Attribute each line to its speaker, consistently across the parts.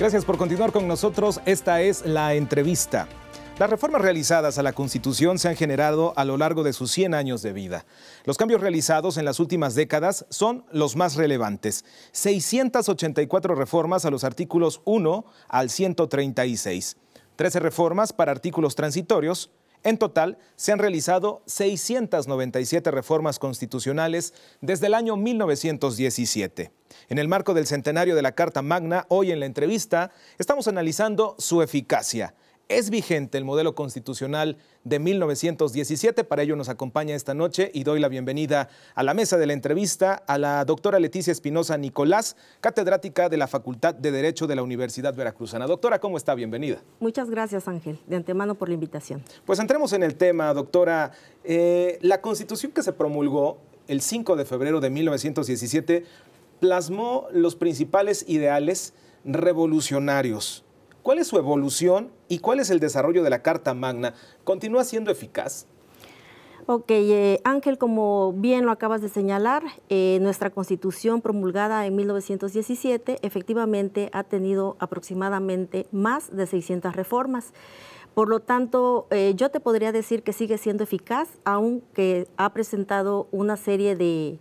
Speaker 1: Gracias por continuar con nosotros. Esta es la entrevista. Las reformas realizadas a la Constitución se han generado a lo largo de sus 100 años de vida. Los cambios realizados en las últimas décadas son los más relevantes. 684 reformas a los artículos 1 al 136, 13 reformas para artículos transitorios, en total, se han realizado 697 reformas constitucionales desde el año 1917. En el marco del centenario de la Carta Magna, hoy en la entrevista, estamos analizando su eficacia, es vigente el modelo constitucional de 1917. Para ello nos acompaña esta noche y doy la bienvenida a la mesa de la entrevista a la doctora Leticia Espinosa Nicolás, catedrática de la Facultad de Derecho de la Universidad Veracruzana. Doctora, ¿cómo está? Bienvenida.
Speaker 2: Muchas gracias, Ángel, de antemano por la invitación.
Speaker 1: Pues entremos en el tema, doctora. Eh, la constitución que se promulgó el 5 de febrero de 1917 plasmó los principales ideales revolucionarios ¿Cuál es su evolución y cuál es el desarrollo de la Carta Magna? ¿Continúa siendo eficaz? Ok,
Speaker 2: eh, Ángel, como bien lo acabas de señalar, eh, nuestra constitución promulgada en 1917 efectivamente ha tenido aproximadamente más de 600 reformas. Por lo tanto, eh, yo te podría decir que sigue siendo eficaz, aunque ha presentado una serie de,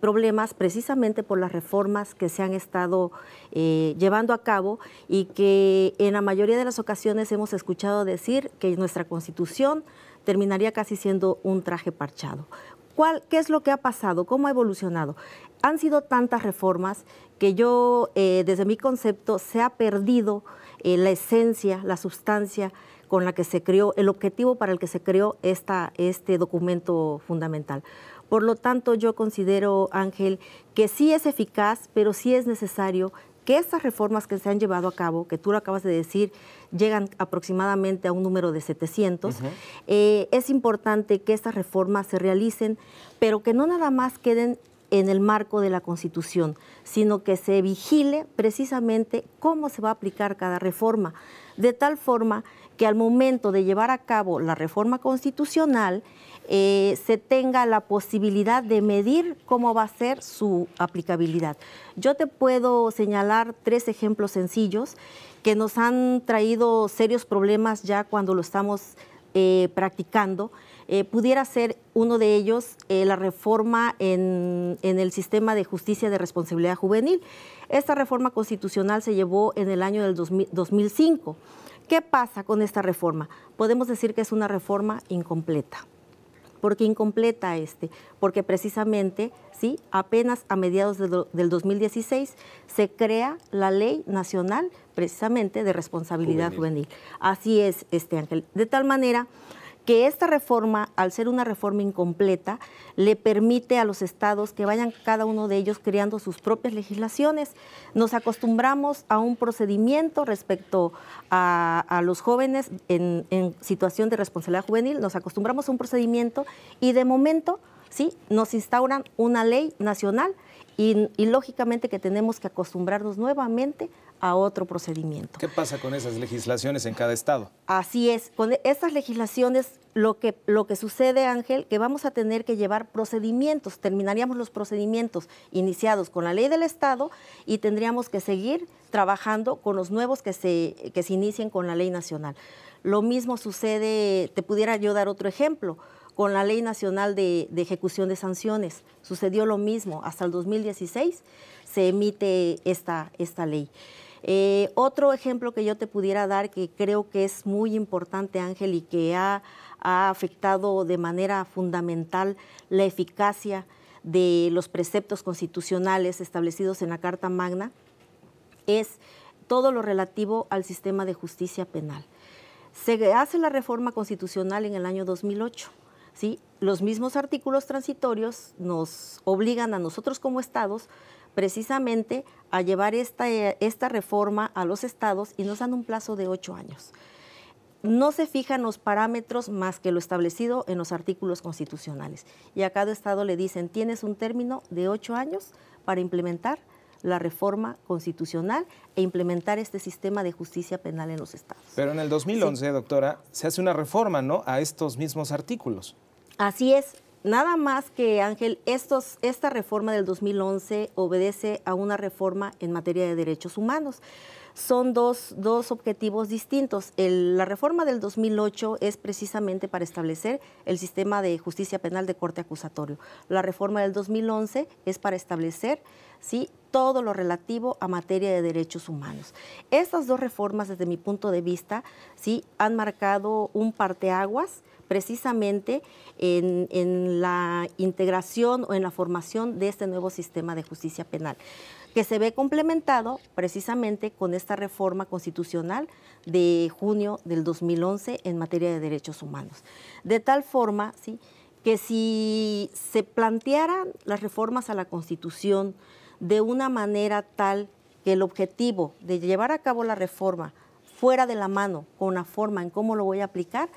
Speaker 2: problemas precisamente por las reformas que se han estado eh, llevando a cabo y que en la mayoría de las ocasiones hemos escuchado decir que nuestra constitución terminaría casi siendo un traje parchado. ¿Cuál, ¿Qué es lo que ha pasado? ¿Cómo ha evolucionado? Han sido tantas reformas que yo, eh, desde mi concepto, se ha perdido la esencia, la sustancia con la que se creó, el objetivo para el que se creó esta, este documento fundamental. Por lo tanto, yo considero, Ángel, que sí es eficaz, pero sí es necesario que estas reformas que se han llevado a cabo, que tú lo acabas de decir, llegan aproximadamente a un número de 700, eh, es importante que estas reformas se realicen, pero que no nada más queden en el marco de la Constitución, sino que se vigile precisamente cómo se va a aplicar cada reforma, de tal forma que al momento de llevar a cabo la reforma constitucional eh, se tenga la posibilidad de medir cómo va a ser su aplicabilidad. Yo te puedo señalar tres ejemplos sencillos que nos han traído serios problemas ya cuando lo estamos eh, practicando. Eh, pudiera ser uno de ellos la reforma en, el sistema de justicia de responsabilidad juvenil. Esta reforma constitucional se llevó en el año del 2005. ¿Qué pasa con esta reforma? Podemos decir que es una reforma incompleta. porque incompleta este? Porque precisamente, sí, apenas a mediados del 2016 se crea la Ley Nacional precisamente de Responsabilidad Juvenil. Así es, este Ángel. De tal manera que esta reforma, al ser una reforma incompleta, le permite a los estados que vayan cada uno de ellos creando sus propias legislaciones. Nos acostumbramos a un procedimiento respecto a, los jóvenes en, en situación de responsabilidad juvenil, nos acostumbramos a un procedimiento y de momento ¿sí? nos instauran una ley nacional y, lógicamente que tenemos que acostumbrarnos nuevamente a otro procedimiento.
Speaker 1: ¿Qué pasa con esas legislaciones en cada estado?
Speaker 2: Así es, con e-, estas legislaciones lo que, lo que sucede, Ángel, que vamos a tener que llevar procedimientos, terminaríamos los procedimientos iniciados con la ley del estado y tendríamos que seguir trabajando con los nuevos que se, que se inicien con la ley nacional. Lo mismo sucede, te pudiera yo dar otro ejemplo con la Ley Nacional de, Ejecución de Sanciones. Sucedió lo mismo, hasta el 2016 se emite esta, esta ley. Eh, otro ejemplo que yo te pudiera dar que creo que es muy importante, Ángel, y que ha, ha afectado de manera fundamental la eficacia de los preceptos constitucionales establecidos en la Carta Magna, es todo lo relativo al sistema de justicia penal. Se hace la reforma constitucional en el año 2008. ¿sí? Los mismos artículos transitorios nos obligan a nosotros como estados precisamente a llevar eh, esta, reforma a los estados y nos dan un plazo de ocho años. No se fijan los parámetros más que lo establecido en los artículos constitucionales. Y a cada estado le dicen, tienes un término de ocho años para implementar la reforma constitucional e implementar este sistema de justicia penal en los estados.
Speaker 1: Pero en el 2011, doctora, se hace una reforma ¿no? a estos mismos artículos.
Speaker 2: Así es. Nada más que, Ángel, estos, esta reforma del 2011 obedece a una reforma en materia de derechos humanos. Son dos, objetivos distintos. la reforma del 2008 es precisamente para establecer el sistema de justicia penal de corte acusatorio. La reforma del 2011 es para establecer ¿sí? todo lo relativo a materia de derechos humanos. Estas dos reformas, desde mi punto de vista, ¿sí? han marcado un parteaguas precisamente en, la integración o en la formación de este nuevo sistema de justicia penal que se ve complementado precisamente con esta reforma constitucional de junio del 2011 en materia de derechos humanos. De tal forma ¿sí? que si se plantearan las reformas a la Constitución de una manera tal que el objetivo de llevar a cabo la reforma fuera de la mano con la forma en cómo lo voy a aplicar,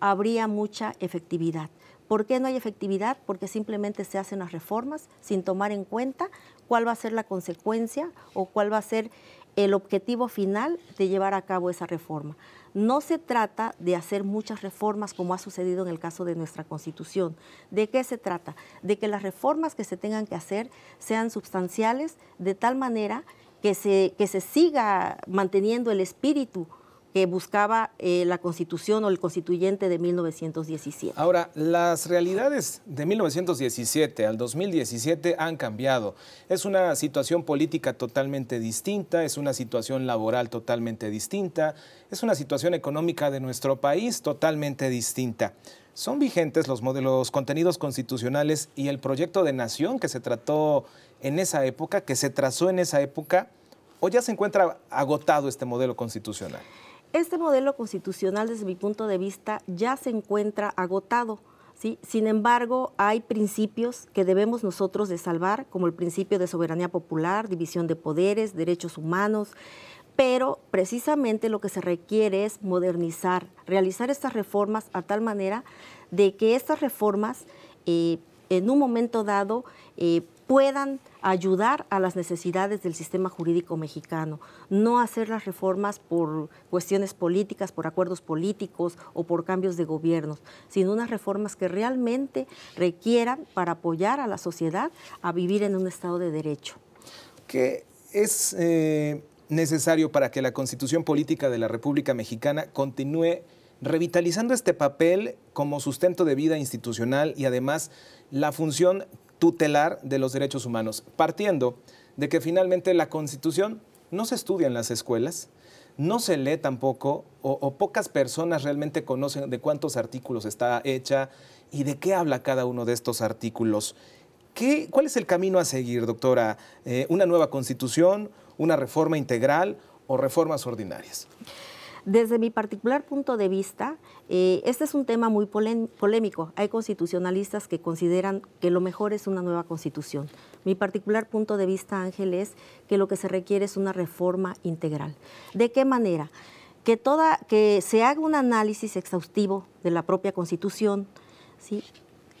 Speaker 2: habría mucha efectividad. ¿Por qué no hay efectividad? Porque simplemente se hacen las reformas sin tomar en cuenta cuál va a ser la consecuencia o cuál va a ser el objetivo final de llevar a cabo esa reforma. No se trata de hacer muchas reformas como ha sucedido en el caso de nuestra Constitución. ¿De qué se trata? De que las reformas que se tengan que hacer sean sustanciales de tal manera que se, que se siga manteniendo el espíritu que buscaba eh, la constitución o el constituyente de 1917.
Speaker 1: Ahora, las realidades de 1917 al 2017 han cambiado. Es una situación política totalmente distinta, es una situación laboral totalmente distinta, es una situación económica de nuestro país totalmente distinta. ¿Son vigentes los, contenidos constitucionales y el proyecto de nación que se trató en esa época, que se trazó en esa época, o ya se encuentra agotado este modelo constitucional?
Speaker 2: Este modelo constitucional, desde mi punto de vista, ya se encuentra agotado. ¿sí? Sin embargo, hay principios que debemos nosotros de salvar, como el principio de soberanía popular, división de poderes, derechos humanos, pero precisamente lo que se requiere es modernizar, realizar estas reformas a tal manera de que estas reformas eh, en un momento dado eh, puedan ayudar a las necesidades del sistema jurídico mexicano, no hacer las reformas por cuestiones políticas, por acuerdos políticos o por cambios de gobiernos, sino unas reformas que realmente requieran para apoyar a la sociedad a vivir en un Estado de Derecho.
Speaker 1: Que es eh, necesario para que la constitución política de la República Mexicana continúe revitalizando este papel como sustento de vida institucional y además la función tutelar de los derechos humanos, partiendo de que finalmente la Constitución no se estudia en las escuelas, no se lee tampoco, o, pocas personas realmente conocen de cuántos artículos está hecha y de qué habla cada uno de estos artículos. ¿Qué, ¿Cuál es el camino a seguir, doctora? Eh, ¿Una nueva constitución, una reforma integral o reformas ordinarias?
Speaker 2: Desde mi particular punto de vista, eh, este es un tema muy polémico. Hay constitucionalistas que consideran que lo mejor es una nueva constitución. Mi particular punto de vista, Ángel, es que lo que se requiere es una reforma integral. ¿De qué manera? Que, que se haga un análisis exhaustivo de la propia constitución, ¿sí?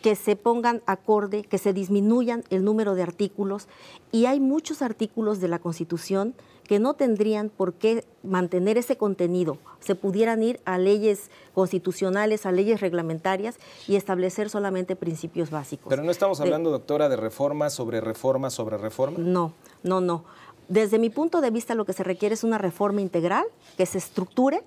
Speaker 2: que se pongan acorde, que se disminuyan el número de artículos y hay muchos artículos de la Constitución que no tendrían por qué mantener ese contenido, se pudieran ir a leyes constitucionales, a leyes reglamentarias y establecer solamente
Speaker 1: principios básicos. Pero no estamos hablando, doctora, de reforma sobre reforma sobre reforma. No,
Speaker 2: no, no. Desde mi punto de vista lo que se requiere es una reforma integral que se estructure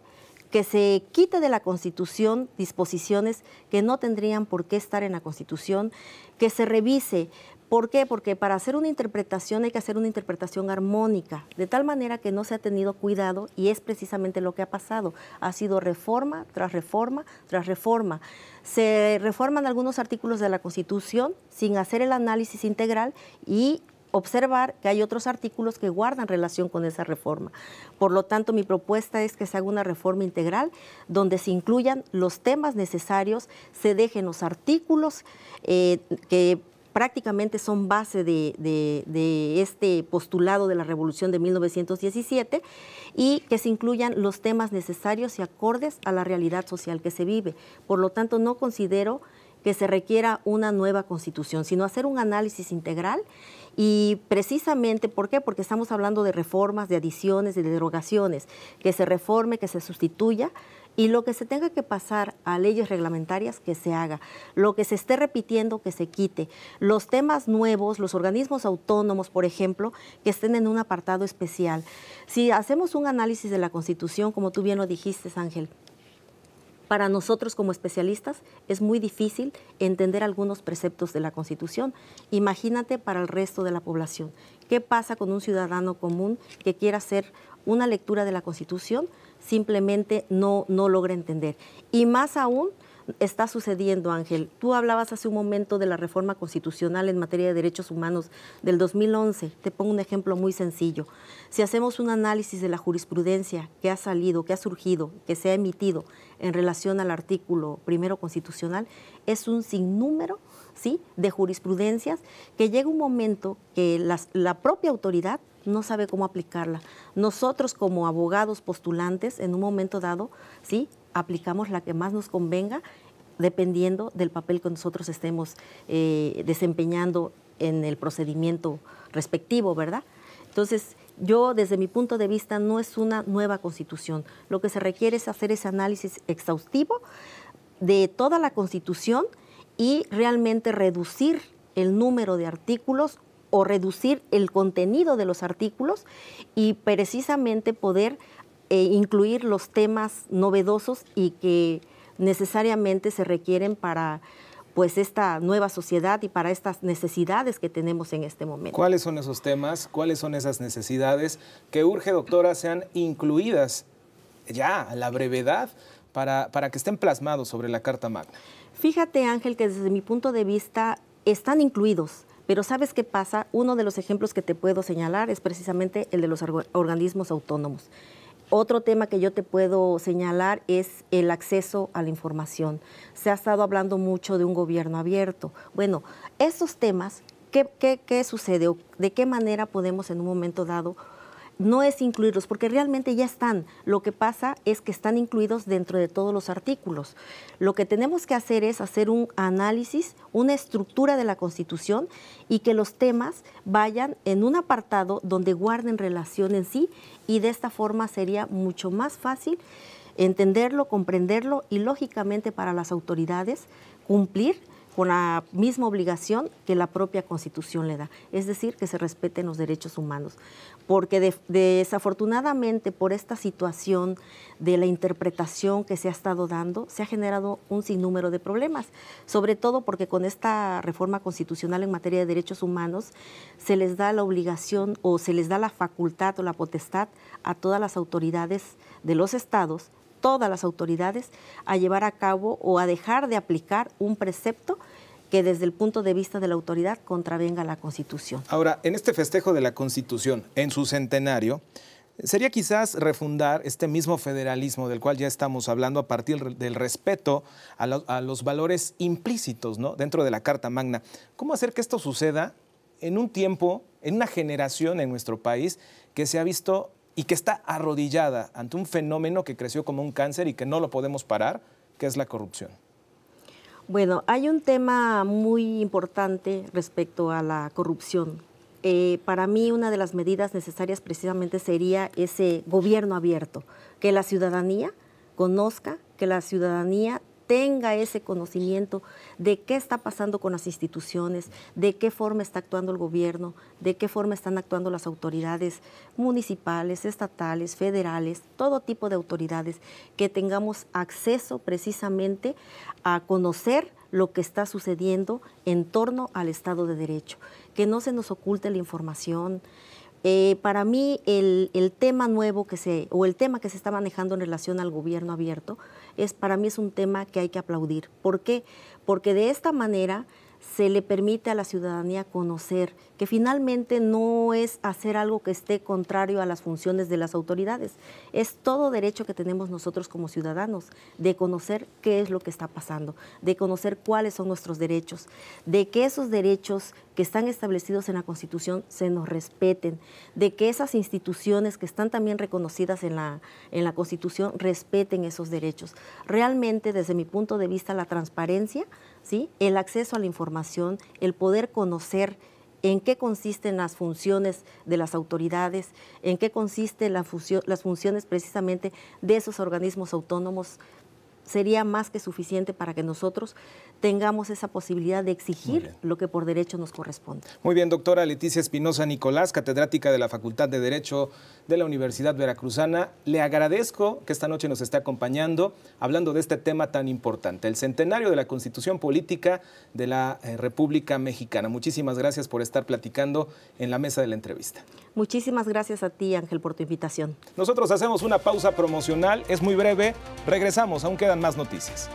Speaker 2: que se quite de la Constitución disposiciones que no tendrían por qué estar en la Constitución, que se revise. ¿Por qué? Porque para hacer una interpretación hay que hacer una interpretación armónica, de tal manera que no se ha tenido cuidado y es precisamente lo que ha pasado. Ha sido reforma tras reforma tras reforma. Se reforman algunos artículos de la Constitución sin hacer el análisis integral y observar que hay otros artículos que guardan relación con esa reforma. Por lo tanto, mi propuesta es que se haga una reforma integral donde se incluyan los temas necesarios, se dejen los artículos eh, que prácticamente son base de, de, este postulado de la Revolución de 1917 y que se incluyan los temas necesarios y acordes a la realidad social que se vive. Por lo tanto, no considero que se requiera una nueva constitución, sino hacer un análisis integral y precisamente, ¿por qué? Porque estamos hablando de reformas, de adiciones, de derogaciones, que se reforme, que se sustituya y lo que se tenga que pasar a leyes reglamentarias que se haga, lo que se esté repitiendo que se quite, los temas nuevos, los organismos autónomos, por ejemplo, que estén en un apartado especial. Si hacemos un análisis de la Constitución, como tú bien lo dijiste, Ángel, para nosotros como especialistas es muy difícil entender algunos preceptos de la Constitución. Imagínate para el resto de la población. ¿Qué pasa con un ciudadano común que quiera hacer una lectura de la Constitución? Simplemente no, no logra entender. Y más aún está sucediendo, Ángel. Tú hablabas hace un momento de la reforma constitucional en materia de derechos humanos del 2011. Te pongo un ejemplo muy sencillo. Si hacemos un análisis de la jurisprudencia que ha salido, que ha surgido, que se ha emitido en relación al artículo primero constitucional, es un sinnúmero ¿sí? de jurisprudencias que llega un momento que la propia autoridad no sabe cómo aplicarla. Nosotros como abogados postulantes, en un momento dado, ¿sí? aplicamos la que más nos convenga dependiendo del papel que nosotros estemos eh, desempeñando en el procedimiento respectivo, ¿verdad? Entonces, yo, desde mi punto de vista, no es una nueva constitución. Lo que se requiere es hacer ese análisis exhaustivo de toda la constitución y realmente reducir el número de artículos o reducir el contenido de los artículos y precisamente poder eh, incluir los temas novedosos y que necesariamente se requieren para pues esta nueva sociedad y para estas necesidades que tenemos en este momento.
Speaker 1: ¿Cuáles son esos temas? ¿Cuáles son esas necesidades que urge, doctora, sean incluidas ya a la brevedad para, que estén plasmados sobre la Carta Magna?
Speaker 2: Fíjate, Ángel, que desde mi punto de vista están incluidos. Pero ¿sabes qué pasa? Uno de los ejemplos que te puedo señalar es precisamente el de los organismos autónomos. Otro tema que yo te puedo señalar es el acceso a la información. Se ha estado hablando mucho de un gobierno abierto. Bueno, esos temas, ¿qué, qué, qué sucede o de qué manera podemos en un momento dado no es incluirlos, porque realmente ya están. Lo que pasa es que están incluidos dentro de todos los artículos. Lo que tenemos que hacer es hacer un análisis, una estructura de la Constitución y que los temas vayan en un apartado donde guarden relación en sí y de esta forma sería mucho más fácil entenderlo, comprenderlo y lógicamente para las autoridades cumplir con la misma obligación que la propia Constitución le da, es decir, que se respeten los derechos humanos. Porque desafortunadamente por esta situación de la interpretación que se ha estado dando, se ha generado un sinnúmero de problemas, sobre todo porque con esta reforma constitucional en materia de derechos humanos se les da la obligación o se les da la facultad o la potestad a todas las autoridades de los estados todas las autoridades a llevar a cabo o a dejar de aplicar un precepto que desde el punto de vista de la autoridad contravenga la Constitución.
Speaker 1: Ahora, en este festejo de la Constitución, en su centenario, sería quizás refundar este mismo federalismo del cual ya estamos hablando a partir del respeto a, los valores implícitos dentro de la Carta Magna. ¿Cómo hacer que esto suceda en un tiempo, en una generación en nuestro país que se ha visto y que está arrodillada ante un fenómeno que creció como un cáncer y que no lo podemos parar, que es la corrupción.
Speaker 2: Bueno, hay un tema muy importante respecto a la corrupción. Eh, para mí una de las medidas necesarias precisamente sería ese gobierno abierto, que la ciudadanía conozca, que la ciudadanía tenga ese conocimiento de qué está pasando con las instituciones, de qué forma está actuando el gobierno, de qué forma están actuando las autoridades municipales, estatales, federales, todo tipo de autoridades, que tengamos acceso precisamente a conocer lo que está sucediendo en torno al Estado de Derecho, que no se nos oculte la información, eh, para mí el, tema nuevo que se, o el tema que se está manejando en relación al gobierno abierto, es para mí es un tema que hay que aplaudir. ¿Por qué? Porque de esta manera se le permite a la ciudadanía conocer, que finalmente no es hacer algo que esté contrario a las funciones de las autoridades, es todo derecho que tenemos nosotros como ciudadanos de conocer qué es lo que está pasando, de conocer cuáles son nuestros derechos, de que esos derechos que están establecidos en la Constitución se nos respeten, de que esas instituciones que están también reconocidas en la, Constitución respeten esos derechos. Realmente, desde mi punto de vista, la transparencia el acceso a la información, el poder conocer en qué consisten las funciones de las autoridades, en qué consisten las funciones precisamente de esos organismos autónomos sería más que suficiente para que nosotros tengamos esa posibilidad de exigir lo que por derecho nos corresponde.
Speaker 1: Muy bien, doctora Leticia Espinosa Nicolás, catedrática de la Facultad de Derecho de la Universidad Veracruzana. Le agradezco que esta noche nos esté acompañando hablando de este tema tan importante, el centenario de la Constitución Política de la eh, República Mexicana. Muchísimas gracias por estar platicando en la mesa de la entrevista. Muchísimas
Speaker 2: gracias a ti, Ángel, por tu invitación.
Speaker 1: Nosotros hacemos una pausa promocional, es muy breve. Regresamos, aún quedan más noticias.